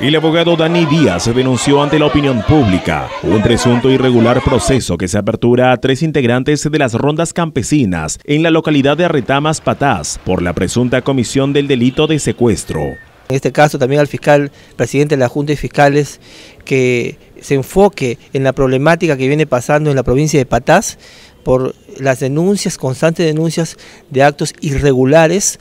El abogado Dani Díaz denunció ante la opinión pública un presunto irregular proceso que se apertura a tres integrantes de las rondas campesinas en la localidad de Arretamas, Patás, por la presunta comisión del delito de secuestro. En este caso también al fiscal, presidente de la Junta de Fiscales, que se enfoque en la problemática que viene pasando en la provincia de Patás por las denuncias, constantes denuncias de actos irregulares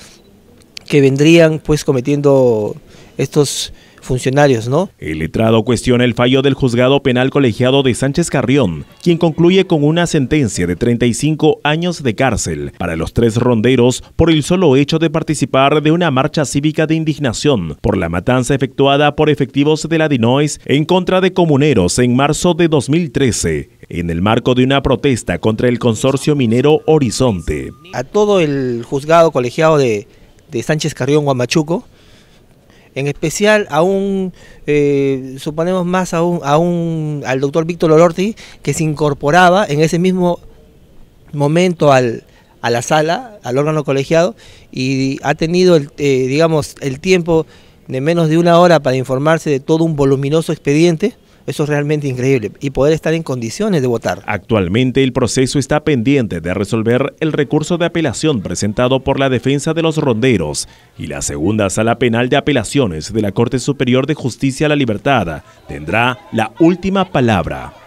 que vendrían pues cometiendo estos funcionarios, ¿no? El letrado cuestiona el fallo del juzgado penal colegiado de Sánchez Carrión, quien concluye con una sentencia de 35 años de cárcel para los tres ronderos por el solo hecho de participar de una marcha cívica de indignación por la matanza efectuada por efectivos de la Dinois en contra de comuneros en marzo de 2013 en el marco de una protesta contra el consorcio minero Horizonte. A todo el juzgado colegiado de, de Sánchez Carrión Guamachuco en especial a un, eh, suponemos más a un, a un, al doctor Víctor Olorti, que se incorporaba en ese mismo momento al, a la sala, al órgano colegiado, y ha tenido, el, eh, digamos, el tiempo de menos de una hora para informarse de todo un voluminoso expediente eso es realmente increíble y poder estar en condiciones de votar. Actualmente el proceso está pendiente de resolver el recurso de apelación presentado por la defensa de los ronderos y la segunda sala penal de apelaciones de la Corte Superior de Justicia a la Libertad tendrá la última palabra.